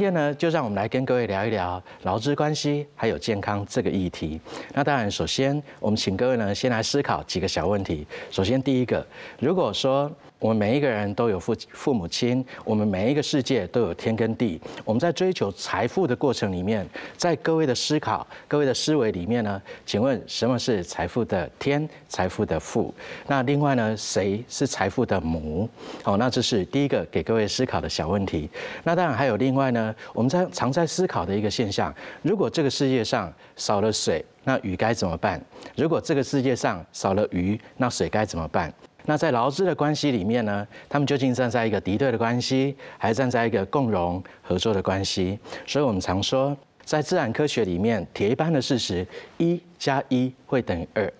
今天呢，就让我们来跟各位聊一聊劳资关系还有健康这个议题。那当然，首先我们请各位呢，先来思考几个小问题。首先，第一个，如果说。我们每一个人都有父父母亲，我们每一个世界都有天跟地。我们在追求财富的过程里面，在各位的思考、各位的思维里面呢，请问什么是财富的天？财富的父？那另外呢，谁是财富的母？哦，那这是第一个给各位思考的小问题。那当然还有另外呢，我们在常在思考的一个现象：如果这个世界上少了水，那雨该怎么办？如果这个世界上少了鱼，那水该怎么办？那在劳资的关系里面呢，他们究竟站在一个敌对的关系，还是站在一个共荣合作的关系？所以我们常说，在自然科学里面，铁一般的事实，一加一会等于二。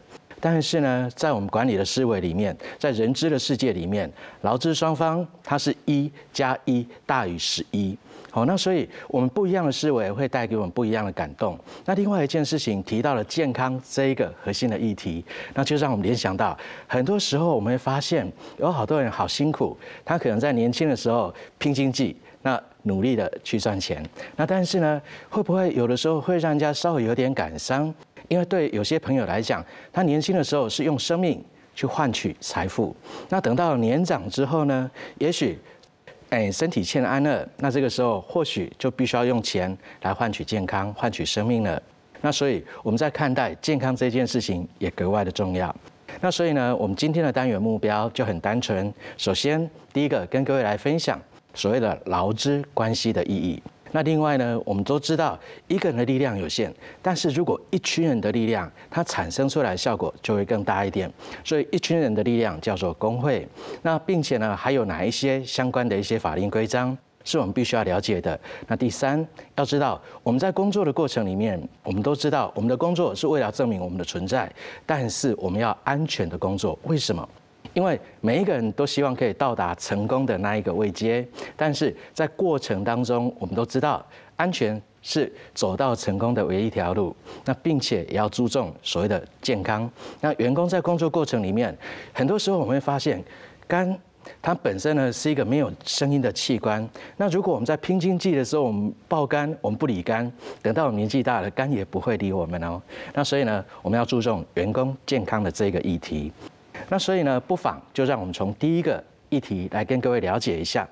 但是呢，在我们管理的思维里面，在人知的世界里面，劳资双方它是一加一大于十一。好，那所以我们不一样的思维会带给我们不一样的感动。那另外一件事情提到了健康这一个核心的议题，那就让我们联想到，很多时候我们会发现有好多人好辛苦，他可能在年轻的时候拼经济，那努力的去赚钱，那但是呢，会不会有的时候会让人家稍微有点感伤？因为对有些朋友来讲，他年轻的时候是用生命去换取财富，那等到年长之后呢，也许。哎，身体欠安乐，那这个时候或许就必须要用钱来换取健康，换取生命了。那所以我们在看待健康这件事情也格外的重要。那所以呢，我们今天的单元目标就很单纯，首先第一个跟各位来分享所谓的劳资关系的意义。那另外呢，我们都知道一个人的力量有限，但是如果一群人的力量，它产生出来的效果就会更大一点。所以一群人的力量叫做工会。那并且呢，还有哪一些相关的一些法令规章，是我们必须要了解的。那第三，要知道我们在工作的过程里面，我们都知道我们的工作是为了证明我们的存在，但是我们要安全的工作，为什么？因为每一个人都希望可以到达成功的那一个位阶，但是在过程当中，我们都知道安全是走到成功的唯一一条路。那并且也要注重所谓的健康。那员工在工作过程里面，很多时候我们会发现肝它本身呢是一个没有声音的器官。那如果我们在拼经济的时候，我们爆肝，我们不理肝，等到年纪大了，肝也不会理我们哦。那所以呢，我们要注重员工健康的这个议题。那所以呢，不妨就让我们从第一个议题来跟各位了解一下，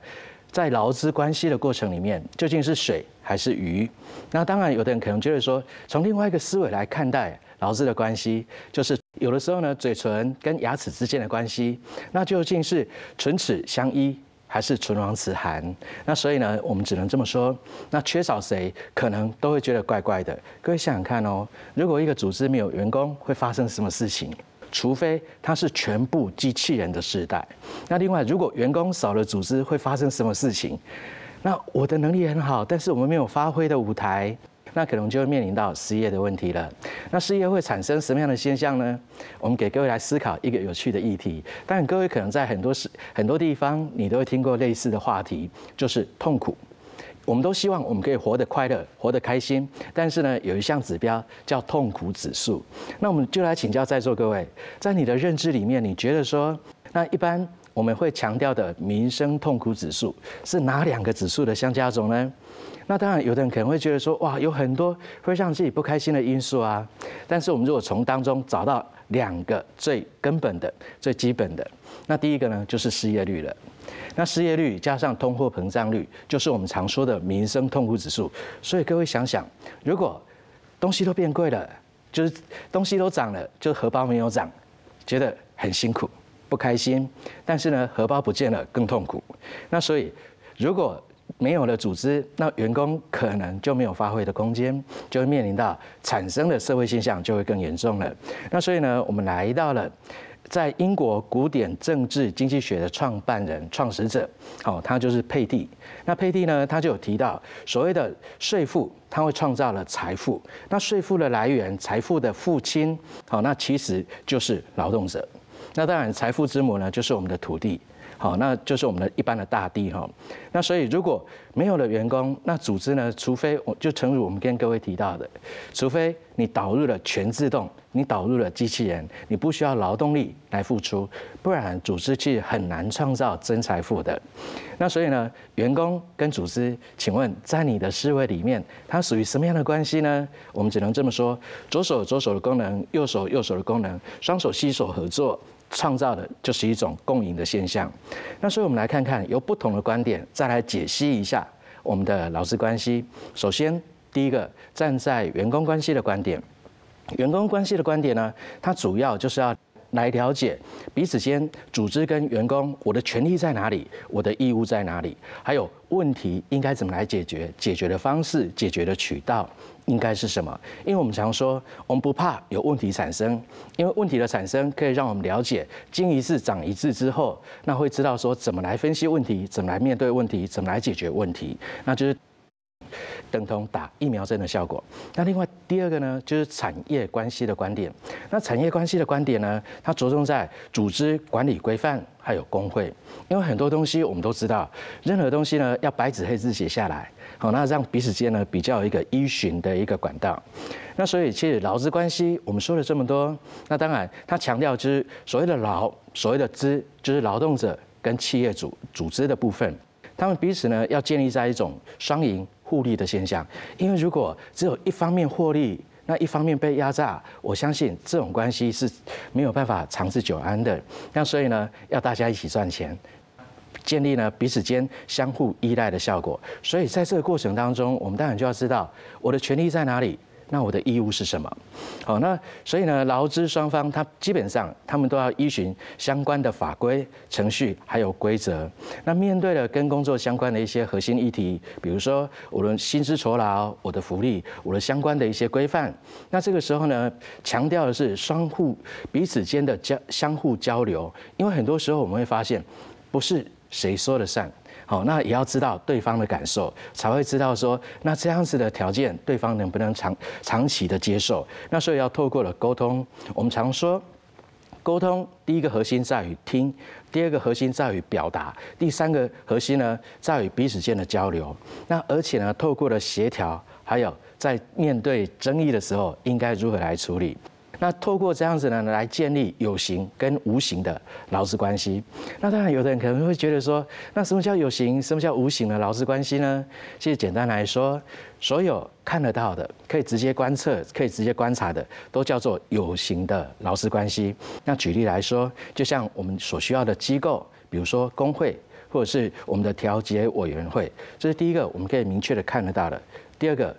在劳资关系的过程里面，究竟是水还是鱼？那当然，有的人可能就会说，从另外一个思维来看待劳资的关系，就是有的时候呢，嘴唇跟牙齿之间的关系，那究竟是唇齿相依还是唇亡齿寒？那所以呢，我们只能这么说，那缺少谁，可能都会觉得怪怪的。各位想想看哦，如果一个组织没有员工，会发生什么事情？除非它是全部机器人的时代。那另外，如果员工少了，组织会发生什么事情？那我的能力很好，但是我们没有发挥的舞台，那可能就会面临到失业的问题了。那失业会产生什么样的现象呢？我们给各位来思考一个有趣的议题。但各位可能在很多时、很多地方，你都会听过类似的话题，就是痛苦。我们都希望我们可以活得快乐，活得开心。但是呢，有一项指标叫痛苦指数。那我们就来请教在座各位，在你的认知里面，你觉得说，那一般我们会强调的民生痛苦指数是哪两个指数的相加总呢？那当然，有的人可能会觉得说，哇，有很多会让自己不开心的因素啊。但是我们如果从当中找到两个最根本的、最基本的，那第一个呢，就是失业率了。那失业率加上通货膨胀率，就是我们常说的民生痛苦指数。所以各位想想，如果东西都变贵了，就是东西都涨了，就荷包没有涨，觉得很辛苦、不开心。但是呢，荷包不见了更痛苦。那所以，如果没有了组织，那员工可能就没有发挥的空间，就会面临到产生的社会现象就会更严重了。那所以呢，我们来到了。在英国古典政治经济学的创办人、创始者，好，他就是佩蒂。那佩蒂呢，他就有提到所谓的税负，他会创造了财富。那税负的来源、财富的父亲，好，那其实就是劳动者。那当然，财富之母呢，就是我们的土地。好，那就是我们的一般的大地哈。那所以如果没有了员工，那组织呢？除非我就诚如我们跟各位提到的，除非你导入了全自动，你导入了机器人，你不需要劳动力来付出，不然组织是很难创造真财富的。那所以呢，员工跟组织，请问在你的思维里面，它属于什么样的关系呢？我们只能这么说：左手左手的功能，右手右手的功能，双手携手合作。创造的就是一种共赢的现象。那所以，我们来看看，由不同的观点再来解析一下我们的劳资关系。首先，第一个站在员工关系的观点，员工关系的观点呢，它主要就是要来了解彼此间，组织跟员工，我的权利在哪里，我的义务在哪里，还有问题应该怎么来解决，解决的方式，解决的渠道。应该是什么？因为我们常说，我们不怕有问题产生，因为问题的产生可以让我们了解，经一次长一次之后，那会知道说怎么来分析问题，怎么来面对问题，怎么来解决问题，那就是。等同打疫苗针的效果。那另外第二个呢，就是产业关系的观点。那产业关系的观点呢，它着重在组织管理规范，还有工会。因为很多东西我们都知道，任何东西呢要白纸黑字写下来，好，那让彼此间呢比较有一个依循的一个管道。那所以其实劳资关系我们说了这么多，那当然它强调就是所谓的劳所谓的资，就是劳动者跟企业组组织的部分，他们彼此呢要建立在一种双赢。互利的现象，因为如果只有一方面获利，那一方面被压榨，我相信这种关系是没有办法长治久安的。那所以呢，要大家一起赚钱，建立了彼此间相互依赖的效果。所以在这个过程当中，我们当然就要知道我的权利在哪里。那我的义务是什么？好，那所以呢，劳资双方他基本上他们都要依循相关的法规、程序还有规则。那面对了跟工作相关的一些核心议题，比如说我的薪资酬劳、我的福利、我的相关的一些规范，那这个时候呢，强调的是相互彼此间的交相互交流，因为很多时候我们会发现，不是谁说了算，好，那也要知道对方的感受，才会知道说，那这样子的条件，对方能不能长长期的接受？那所以要透过了沟通。我们常说，沟通第一个核心在于听，第二个核心在于表达，第三个核心呢在于彼此间的交流。那而且呢，透过了协调，还有在面对争议的时候，应该如何来处理？那透过这样子呢，来建立有形跟无形的劳资关系。那当然，有的人可能会觉得说，那什么叫有形，什么叫无形的劳资关系呢？其实简单来说，所有看得到的，可以直接观测、可以直接观察的，都叫做有形的劳资关系。那举例来说，就像我们所需要的机构，比如说工会，或者是我们的调解委员会，这是第一个我们可以明确的看得到的。第二个，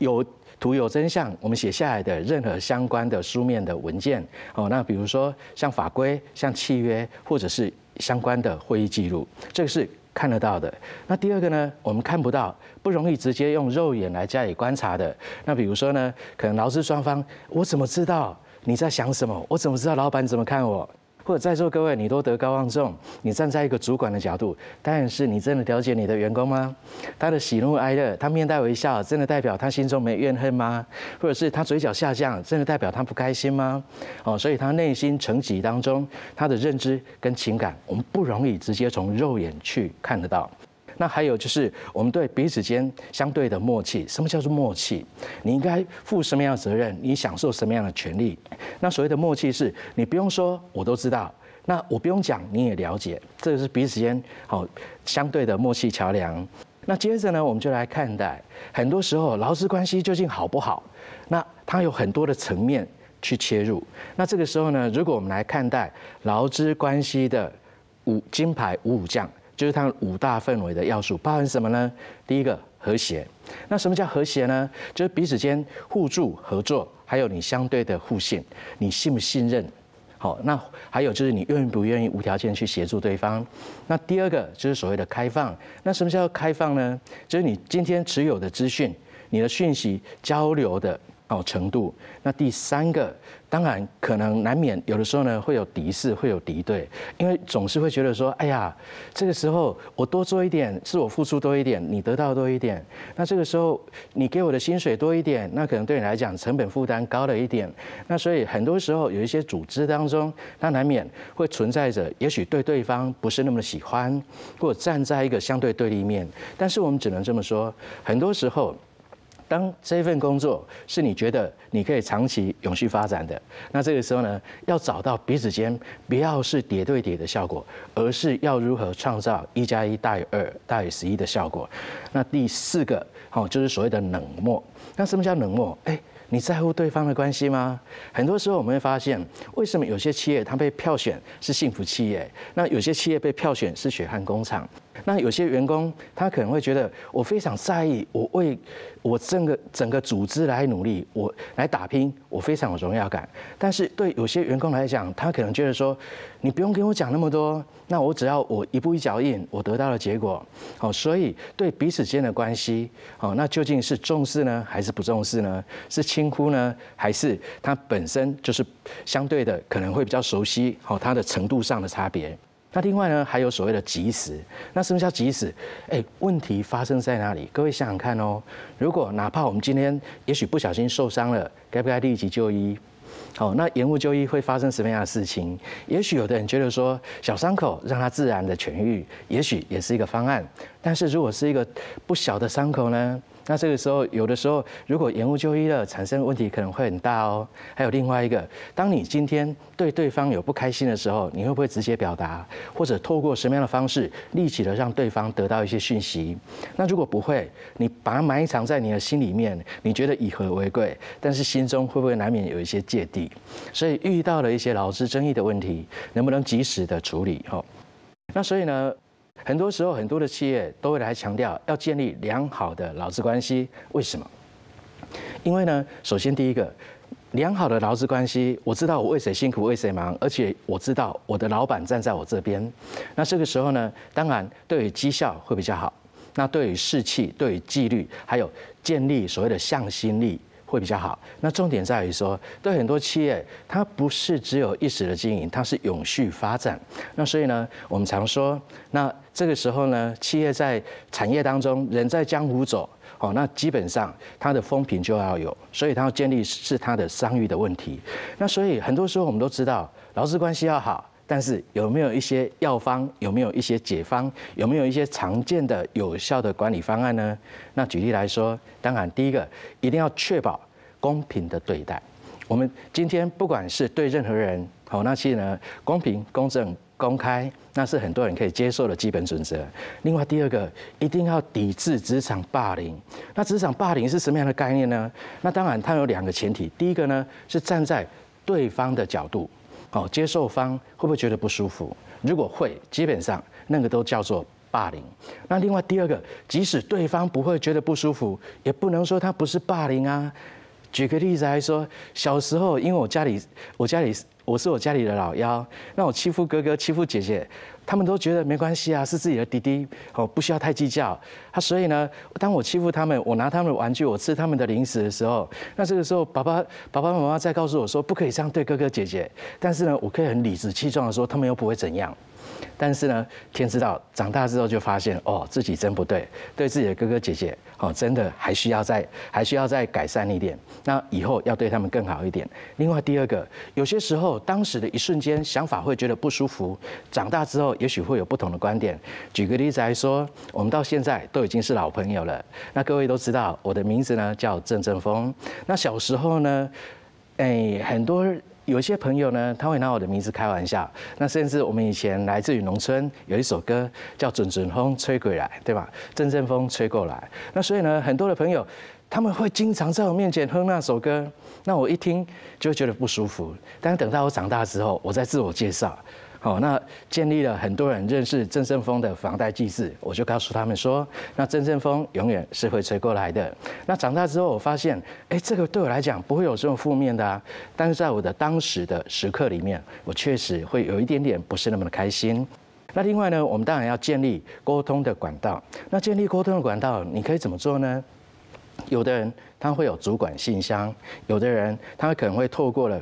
有。徒有真相，我们写下来的任何相关的书面的文件，哦，那比如说像法规、像契约，或者是相关的会议记录，这个是看得到的。那第二个呢，我们看不到，不容易直接用肉眼来加以观察的。那比如说呢，可能劳资双方，我怎么知道你在想什么？我怎么知道老板怎么看我？或者在座各位，你都德高望重，你站在一个主管的角度，但是你真的了解你的员工吗？他的喜怒哀乐，他面带微笑，真的代表他心中没怨恨吗？或者是他嘴角下降，真的代表他不开心吗？哦，所以他内心成级当中，他的认知跟情感，我们不容易直接从肉眼去看得到。那还有就是我们对彼此间相对的默契，什么叫做默契？你应该负什么样的责任？你享受什么样的权利？那所谓的默契是你不用说，我都知道；那我不用讲，你也了解。这个是彼此间好相对的默契桥梁。那接着呢，我们就来看待，很多时候劳资关系究竟好不好？那它有很多的层面去切入。那这个时候呢，如果我们来看待劳资关系的五金牌五五将。就是它五大氛围的要素包含什么呢？第一个和谐，那什么叫和谐呢？就是彼此间互助合作，还有你相对的互信，你信不信任？好，那还有就是你愿不愿意无条件去协助对方？那第二个就是所谓的开放，那什么叫开放呢？就是你今天持有的资讯、你的讯息交流的。程度。那第三个，当然可能难免有的时候呢，会有敌视，会有敌对，因为总是会觉得说，哎呀，这个时候我多做一点，是我付出多一点，你得到多一点。那这个时候你给我的薪水多一点，那可能对你来讲成本负担高了一点。那所以很多时候有一些组织当中，那难免会存在着，也许对对方不是那么喜欢，或站在一个相对对立面。但是我们只能这么说，很多时候。当这份工作是你觉得你可以长期永续发展的，那这个时候呢，要找到彼此间不要是叠对叠的效果，而是要如何创造一加一大于二大于十一的效果。那第四个好就是所谓的冷漠。那什么叫冷漠？哎，你在乎对方的关系吗？很多时候我们会发现，为什么有些企业它被票选是幸福企业，那有些企业被票选是血汗工厂。那有些员工，他可能会觉得我非常在意，我为我整个整个组织来努力，我来打拼，我非常有荣耀感。但是对有些员工来讲，他可能觉得说，你不用跟我讲那么多，那我只要我一步一脚印，我得到了结果。哦，所以对彼此间的关系，哦，那究竟是重视呢，还是不重视呢？是轻忽呢，还是他本身就是相对的，可能会比较熟悉？哦，它的程度上的差别。那另外呢，还有所谓的及时，那什么叫及时？哎，问题发生在哪里？各位想想看哦，如果哪怕我们今天也许不小心受伤了，该不该立即就医？好，那延误就医会发生什么样的事情？也许有的人觉得说小伤口让它自然的痊愈，也许也是一个方案，但是如果是一个不小的伤口呢？那这个时候，有的时候如果延误就医了，产生问题可能会很大哦。还有另外一个，当你今天对对方有不开心的时候，你会不会直接表达，或者透过什么样的方式，立即的让对方得到一些讯息？那如果不会，你把它埋藏在你的心里面，你觉得以和为贵，但是心中会不会难免有一些芥蒂？所以遇到了一些劳资争议的问题，能不能及时的处理？哦，那所以呢？很多时候，很多的企业都会来强调要建立良好的劳资关系。为什么？因为呢，首先第一个，良好的劳资关系，我知道我为谁辛苦，为谁忙，而且我知道我的老板站在我这边。那这个时候呢，当然对于绩效会比较好，那对于士气、对于纪律，还有建立所谓的向心力。会比较好。那重点在于说，对很多企业，它不是只有一时的经营，它是永续发展。那所以呢，我们常说，那这个时候呢，企业在产业当中人在江湖走，哦，那基本上它的风评就要有，所以它要建立是它的商誉的问题。那所以很多时候我们都知道，劳资关系要好。但是有没有一些药方？有没有一些解方？有没有一些常见的有效的管理方案呢？那举例来说，当然第一个一定要确保公平的对待。我们今天不管是对任何人，好那些呢，公平、公正、公开，那是很多人可以接受的基本准则。另外第二个，一定要抵制职场霸凌。那职场霸凌是什么样的概念呢？那当然它有两个前提，第一个呢是站在对方的角度。哦，接受方会不会觉得不舒服？如果会，基本上那个都叫做霸凌。那另外第二个，即使对方不会觉得不舒服，也不能说他不是霸凌啊。举个例子来说，小时候因为我家里，我家里。我是我家里的老幺，那我欺负哥哥欺负姐姐，他们都觉得没关系啊，是自己的弟弟哦，不需要太计较。他所以呢，当我欺负他们，我拿他们的玩具，我吃他们的零食的时候，那这个时候爸爸、爸爸妈妈在告诉我说不可以这样对哥哥姐姐，但是呢，我可以很理直气壮的说他们又不会怎样。但是呢，天知道，长大之后就发现哦，自己真不对，对自己的哥哥姐姐哦，真的还需要再还需要再改善一点。那以后要对他们更好一点。另外第二个，有些时候当时的一瞬间想法会觉得不舒服，长大之后也许会有不同的观点。举个例子来说，我们到现在都已经是老朋友了。那各位都知道，我的名字呢叫郑振峰。那小时候呢，哎，很多。有些朋友呢，他会拿我的名字开玩笑。那甚至我们以前来自于农村，有一首歌叫“阵阵风吹过来”，对吧？阵阵风吹过来。那所以呢，很多的朋友他们会经常在我面前哼那首歌。那我一听就觉得不舒服。但是等到我长大之后，我再自我介绍。好，那建立了很多人认识郑胜峰的房贷机制，我就告诉他们说，那郑胜峰永远是会吹过来的。那长大之后，我发现，哎，这个对我来讲不会有这么负面的啊。但是在我的当时的时刻里面，我确实会有一点点不是那么的开心。那另外呢，我们当然要建立沟通的管道。那建立沟通的管道，你可以怎么做呢？有的人他会有主管信箱，有的人他可能会透过了。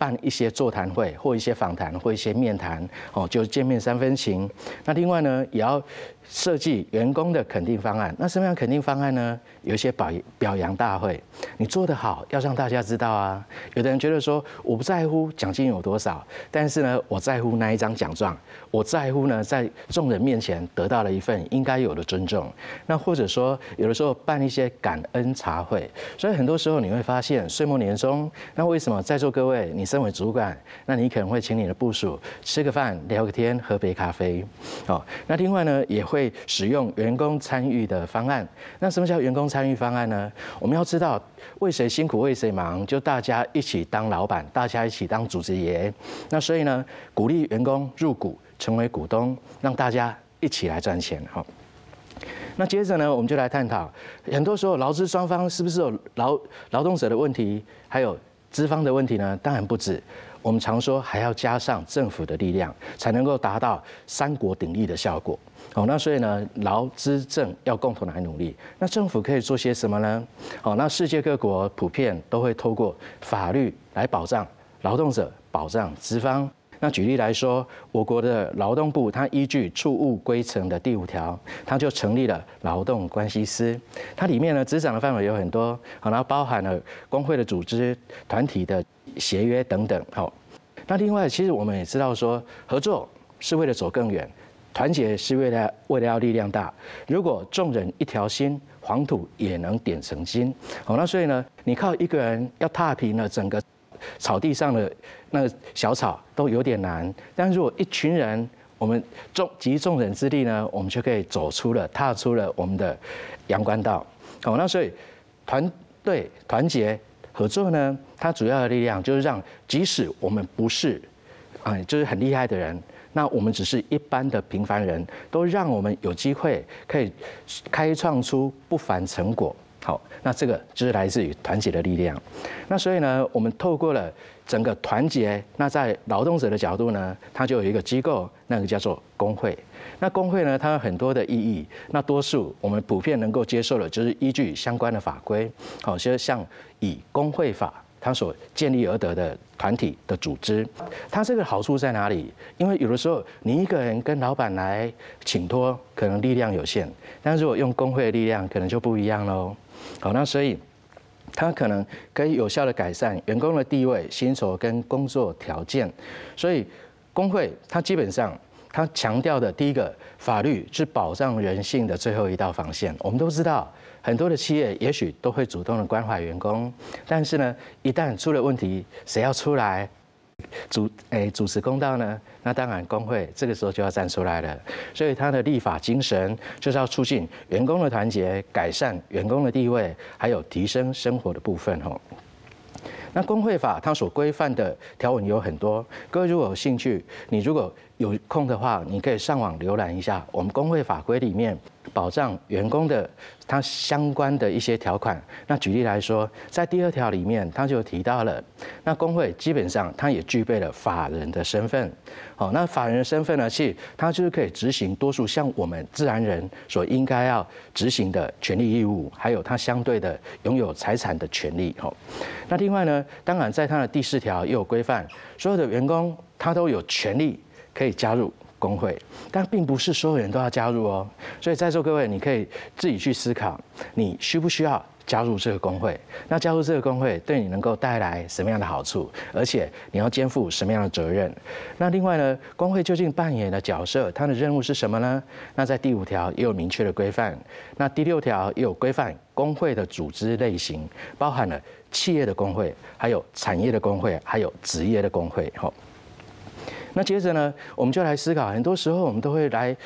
办一些座谈会，或一些访谈，或一些面谈，哦，就见面三分情。那另外呢，也要设计员工的肯定方案。那什么样肯定方案呢？有一些表表扬大会，你做得好，要让大家知道啊。有的人觉得说，我不在乎奖金有多少，但是呢，我在乎那一张奖状，我在乎呢，在众人面前得到了一份应该有的尊重。那或者说，有的时候办一些感恩茶会。所以很多时候你会发现，岁末年终，那为什么在座各位你？身为主管，那你可能会请你的部属吃个饭、聊个天、喝杯咖啡。哦，那另外呢，也会使用员工参与的方案。那什么叫员工参与方案呢？我们要知道为谁辛苦为谁忙，就大家一起当老板，大家一起当组织爷。那所以呢，鼓励员工入股成为股东，让大家一起来赚钱。好，那接着呢，我们就来探讨，很多时候劳资双方是不是有劳劳动者的问题，还有。资方的问题呢，当然不止。我们常说还要加上政府的力量，才能够达到三国鼎立的效果。哦，那所以呢，劳资政要共同来努力。那政府可以做些什么呢？哦，那世界各国普遍都会透过法律来保障劳动者，保障资方。那举例来说，我国的劳动部，它依据《触物规程》的第五条，它就成立了劳动关系司。它里面呢，执掌的范围有很多，然后包含了工会的组织、团体的协约等等。好，那另外，其实我们也知道说，合作是为了走更远，团结是为了为了要力量大。如果众人一条心，黄土也能点成金。好，那所以呢，你靠一个人要踏平了整个。草地上的那个小草都有点难，但如果一群人，我们众集众人之力呢，我们就可以走出了，踏出了我们的阳关道。好，那所以团队团结合作呢，它主要的力量就是让即使我们不是，嗯，就是很厉害的人，那我们只是一般的平凡人，都让我们有机会可以开创出不凡成果。好，那这个就是来自于团结的力量。那所以呢，我们透过了整个团结，那在劳动者的角度呢，它就有一个机构，那个叫做工会。那工会呢，它有很多的意义。那多数我们普遍能够接受的，就是依据相关的法规，好，其实像以工会法它所建立而得的团体的组织，它这个好处在哪里？因为有的时候你一个人跟老板来请托，可能力量有限，但如果用工会的力量，可能就不一样喽。好，那所以，他可能可以有效的改善员工的地位、薪酬跟工作条件，所以工会他基本上他强调的第一个法律是保障人性的最后一道防线。我们都知道，很多的企业也许都会主动的关怀员工，但是呢，一旦出了问题，谁要出来？主诶主持公道呢，那当然工会这个时候就要站出来了。所以他的立法精神就是要促进员工的团结、改善员工的地位，还有提升生活的部分吼。那工会法它所规范的条文有很多，各位如果有兴趣，你如果有空的话，你可以上网浏览一下我们工会法规里面。保障员工的他相关的一些条款。那举例来说，在第二条里面，他就提到了，那工会基本上他也具备了法人的身份。好，那法人的身份呢，是他就是可以执行多数像我们自然人所应该要执行的权利义务，还有他相对的拥有财产的权利。好，那另外呢，当然在他的第四条又有规范，所有的员工他都有权利可以加入。工会，但并不是所有人都要加入哦。所以在座各位，你可以自己去思考，你需不需要加入这个工会？那加入这个工会，对你能够带来什么样的好处？而且你要肩负什么样的责任？那另外呢，工会究竟扮演的角色，它的任务是什么呢？那在第五条也有明确的规范。那第六条也有规范工会的组织类型，包含了企业的工会，还有产业的工会，还有职业的工会。吼。那接着呢，我们就来思考，很多时候我们都会来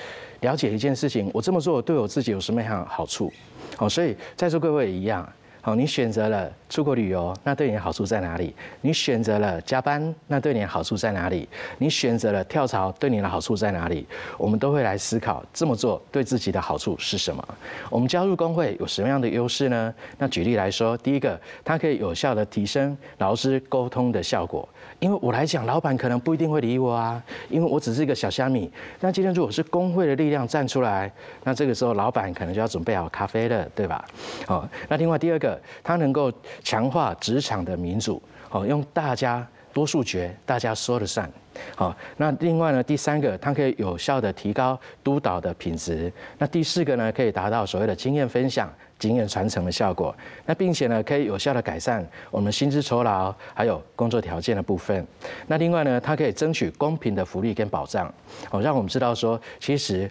了解一件事情。我这么做对我自己有什么样好处？哦，所以在座各位也一样，好，你选择了。出国旅游，那对你的好处在哪里？你选择了加班，那对你的好处在哪里？你选择了跳槽，对你的好处在哪里？我们都会来思考这么做对自己的好处是什么。我们加入工会有什么样的优势呢？那举例来说，第一个，它可以有效的提升老师沟通的效果，因为我来讲，老板可能不一定会理我啊，因为我只是一个小虾米。那今天如果是工会的力量站出来，那这个时候老板可能就要准备好咖啡了，对吧？好，那另外第二个，它能够。强化职场的民主，好用大家多数决，大家说了算，好那另外呢第三个，它可以有效的提高督导的品质，那第四个呢可以达到所谓的经验分享、经验传承的效果，那并且呢可以有效的改善我们薪资酬劳还有工作条件的部分，那另外呢它可以争取公平的福利跟保障，好让我们知道说其实。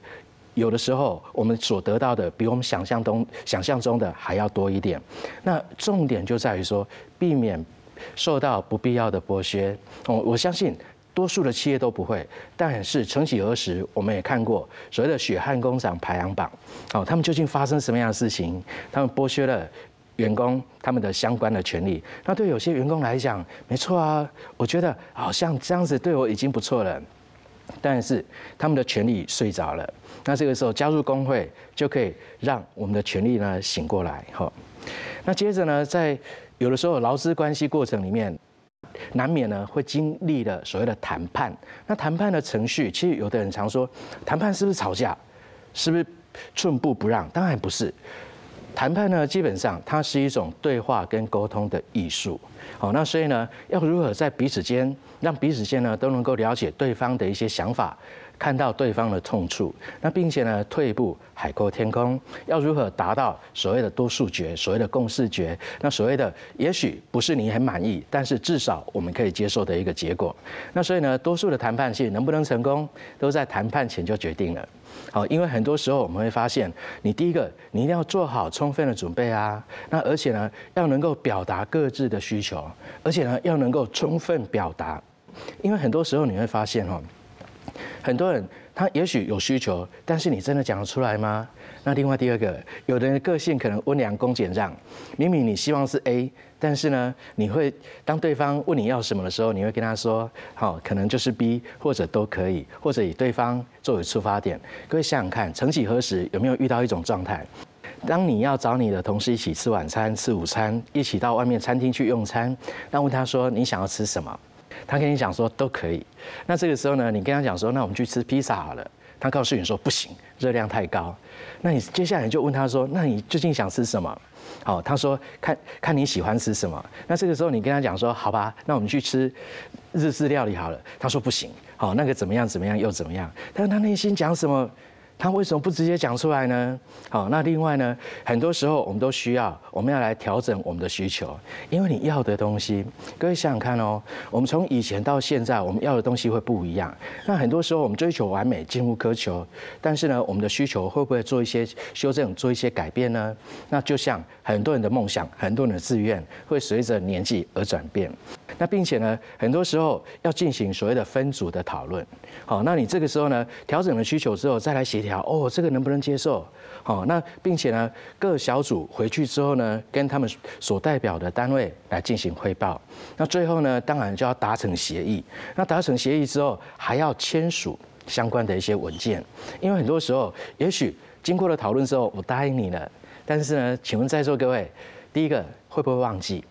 有的时候，我们所得到的比我们想象中、想象中的还要多一点。那重点就在于说，避免受到不必要的剥削。我我相信，多数的企业都不会。但是，曾几何时，我们也看过所谓的“血汗工厂”排行榜。哦，他们究竟发生什么样的事情？他们剥削了员工他们的相关的权利。那对有些员工来讲，没错啊，我觉得好像这样子对我已经不错了。但是他们的权利睡着了，那这个时候加入工会就可以让我们的权利呢醒过来。哈，那接着呢，在有的时候劳资关系过程里面，难免呢会经历了所谓的谈判。那谈判的程序，其实有的人常说，谈判是不是吵架？是不是寸步不让？当然不是。谈判呢，基本上它是一种对话跟沟通的艺术。好，那所以呢，要如何在彼此间让彼此间呢都能够了解对方的一些想法？看到对方的痛处，那并且呢退一步海阔天空，要如何达到所谓的多数决，所谓的共识决？那所谓的也许不是你很满意，但是至少我们可以接受的一个结果。那所以呢，多数的谈判性能不能成功，都在谈判前就决定了。好，因为很多时候我们会发现，你第一个你一定要做好充分的准备啊，那而且呢要能够表达各自的需求，而且呢要能够充分表达，因为很多时候你会发现哦。很多人他也许有需求，但是你真的讲得出来吗？那另外第二个，有的人个性可能温良恭俭让，明明你希望是 A，但是呢，你会当对方问你要什么的时候，你会跟他说，好，可能就是 B，或者都可以，或者以对方作为出发点。各位想想看，曾几何时有没有遇到一种状态，当你要找你的同事一起吃晚餐、吃午餐，一起到外面餐厅去用餐，那问他说你想要吃什么？他跟你讲说都可以，那这个时候呢，你跟他讲说，那我们去吃披萨好了。他告诉你说不行，热量太高。那你接下来就问他说，那你究竟想吃什么？好，他说看看你喜欢吃什么。那这个时候你跟他讲说，好吧，那我们去吃日式料理好了。他说不行，好那个怎么样怎么样又怎么样？他说他内心讲什么？他为什么不直接讲出来呢？好，那另外呢，很多时候我们都需要，我们要来调整我们的需求，因为你要的东西，各位想想看哦，我们从以前到现在，我们要的东西会不一样。那很多时候我们追求完美，近乎苛求，但是呢，我们的需求会不会做一些修正，做一些改变呢？那就像很多人的梦想，很多人的志愿，会随着年纪而转变。那并且呢，很多时候要进行所谓的分组的讨论，好，那你这个时候呢，调整了需求之后再来协调，哦，这个能不能接受？好，那并且呢，各小组回去之后呢，跟他们所代表的单位来进行汇报。那最后呢，当然就要达成协议。那达成协议之后，还要签署相关的一些文件。因为很多时候，也许经过了讨论之后，我答应你了，但是呢，请问在座各位，第一个会不会忘记？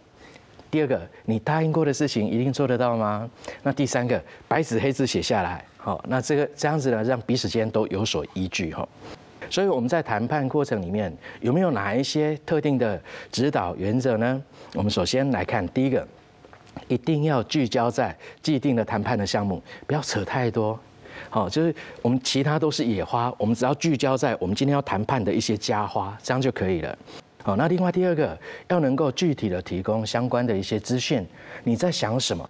第二个，你答应过的事情一定做得到吗？那第三个，白纸黑字写下来，好，那这个这样子呢，让彼此间都有所依据，哈。所以我们在谈判过程里面，有没有哪一些特定的指导原则呢？我们首先来看第一个，一定要聚焦在既定的谈判的项目，不要扯太多，好，就是我们其他都是野花，我们只要聚焦在我们今天要谈判的一些家花，这样就可以了。好，那另外第二个要能够具体的提供相关的一些资讯，你在想什么？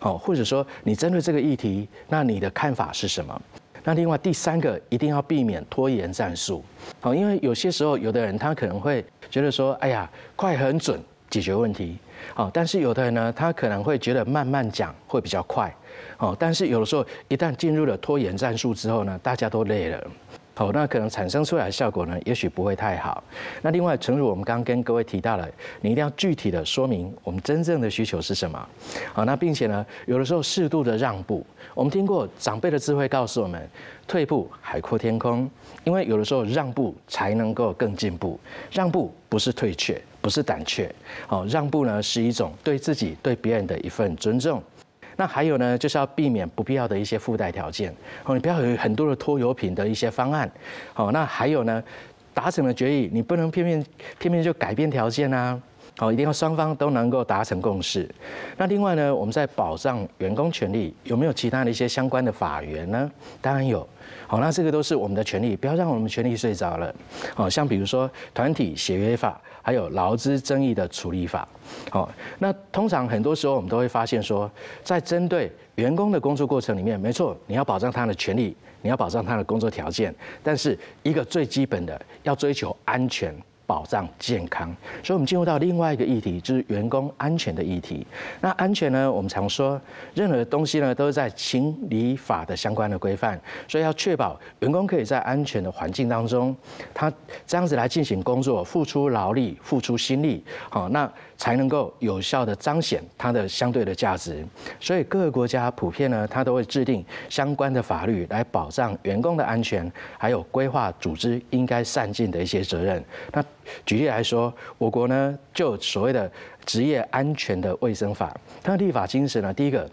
好，或者说你针对这个议题，那你的看法是什么？那另外第三个一定要避免拖延战术。好，因为有些时候有的人他可能会觉得说，哎呀，快很准解决问题。好，但是有的人呢，他可能会觉得慢慢讲会比较快。好，但是有的时候一旦进入了拖延战术之后呢，大家都累了。好，那可能产生出来的效果呢，也许不会太好。那另外，诚如我们刚刚跟各位提到了，你一定要具体的说明我们真正的需求是什么。好，那并且呢，有的时候适度的让步，我们听过长辈的智慧告诉我们，退步海阔天空，因为有的时候让步才能够更进步。让步不是退却，不是胆怯。好，让步呢是一种对自己、对别人的一份尊重。那还有呢，就是要避免不必要的一些附带条件，哦，你不要有很多的拖油瓶的一些方案，哦，那还有呢，达成了决议，你不能偏偏偏偏就改变条件啊。好，一定要双方都能够达成共识。那另外呢，我们在保障员工权利，有没有其他的一些相关的法源呢？当然有。好，那这个都是我们的权利，不要让我们权利睡着了。好，像比如说团体协约法，还有劳资争议的处理法。好，那通常很多时候我们都会发现说，在针对员工的工作过程里面，没错，你要保障他的权利，你要保障他的工作条件，但是一个最基本的，要追求安全。保障健康，所以我们进入到另外一个议题，就是员工安全的议题。那安全呢？我们常说，任何东西呢，都是在情理法的相关的规范，所以要确保员工可以在安全的环境当中，他这样子来进行工作，付出劳力，付出心力。好，那。才能够有效的彰显它的相对的价值，所以各个国家普遍呢，它都会制定相关的法律来保障员工的安全，还有规划组织应该善尽的一些责任。那举例来说，我国呢就所谓的职业安全的卫生法，它的立法精神呢，第一个。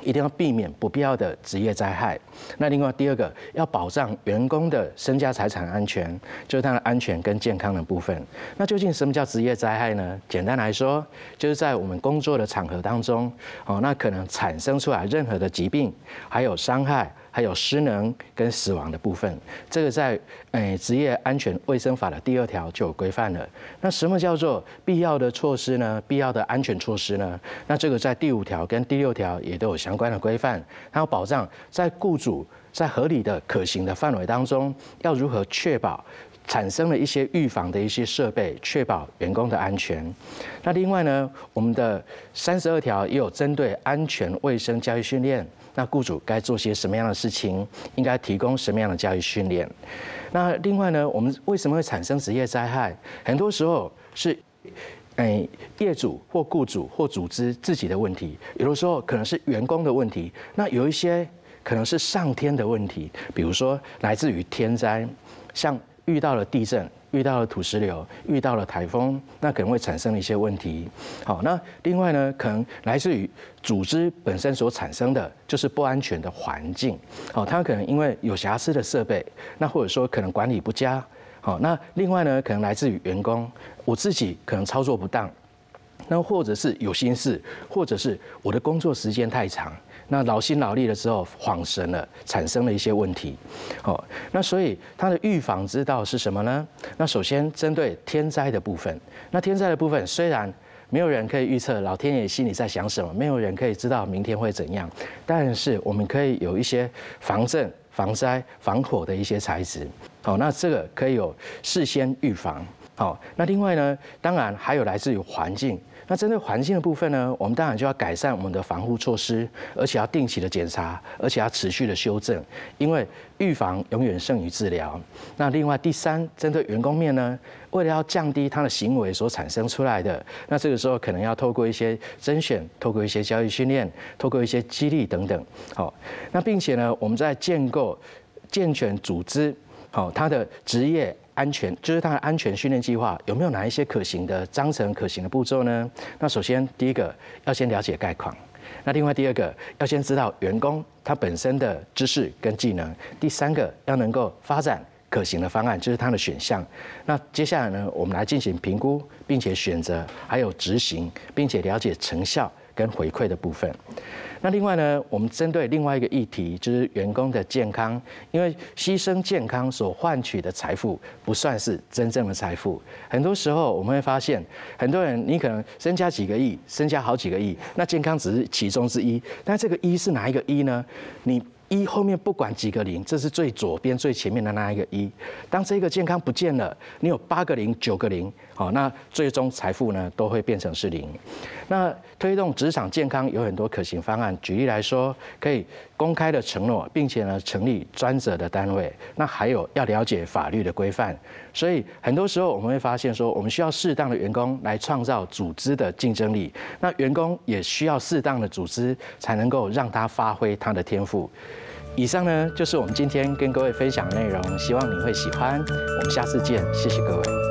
一定要避免不必要的职业灾害。那另外第二个要保障员工的身家财产安全，就是他的安全跟健康的部分。那究竟什么叫职业灾害呢？简单来说，就是在我们工作的场合当中，哦，那可能产生出来任何的疾病还有伤害。还有失能跟死亡的部分，这个在诶职业安全卫生法的第二条就有规范了。那什么叫做必要的措施呢？必要的安全措施呢？那这个在第五条跟第六条也都有相关的规范，还有保障在雇主在合理的可行的范围当中，要如何确保产生了一些预防的一些设备，确保员工的安全。那另外呢，我们的三十二条也有针对安全卫生教育训练。那雇主该做些什么样的事情？应该提供什么样的教育训练？那另外呢，我们为什么会产生职业灾害？很多时候是，嗯，业主或雇主或组织自己的问题，有的时候可能是员工的问题。那有一些可能是上天的问题，比如说来自于天灾，像遇到了地震。遇到了土石流，遇到了台风，那可能会产生一些问题。好，那另外呢，可能来自于组织本身所产生的，就是不安全的环境。好，它可能因为有瑕疵的设备，那或者说可能管理不佳。好，那另外呢，可能来自于员工，我自己可能操作不当，那或者是有心事，或者是我的工作时间太长。那劳心劳力了之后，恍神了，产生了一些问题。好，那所以它的预防之道是什么呢？那首先针对天灾的部分，那天灾的部分虽然没有人可以预测老天爷心里在想什么，没有人可以知道明天会怎样，但是我们可以有一些防震、防灾、防火的一些材质。好，那这个可以有事先预防。好，那另外呢，当然还有来自于环境。那针对环境的部分呢，我们当然就要改善我们的防护措施，而且要定期的检查，而且要持续的修正，因为预防永远胜于治疗。那另外第三，针对员工面呢，为了要降低他的行为所产生出来的，那这个时候可能要透过一些甄选，透过一些教育训练，透过一些激励等等。好，那并且呢，我们在建构健全组织。好，他的职业安全就是他的安全训练计划有没有哪一些可行的章程、可行的步骤呢？那首先第一个要先了解概况，那另外第二个要先知道员工他本身的知识跟技能，第三个要能够发展可行的方案，就是他的选项。那接下来呢，我们来进行评估，并且选择，还有执行，并且了解成效跟回馈的部分。那另外呢，我们针对另外一个议题，就是员工的健康，因为牺牲健康所换取的财富不算是真正的财富。很多时候我们会发现，很多人你可能身家几个亿，身家好几个亿，那健康只是其中之一。但这个一是哪一个一呢？你。一后面不管几个零，这是最左边最前面的那一个一。当这个健康不见了，你有八个零、九个零，好，那最终财富呢都会变成是零。那推动职场健康有很多可行方案，举例来说，可以公开的承诺，并且呢成立专责的单位。那还有要了解法律的规范。所以很多时候我们会发现，说我们需要适当的员工来创造组织的竞争力。那员工也需要适当的组织，才能够让他发挥他的天赋。以上呢就是我们今天跟各位分享的内容，希望你会喜欢。我们下次见，谢谢各位。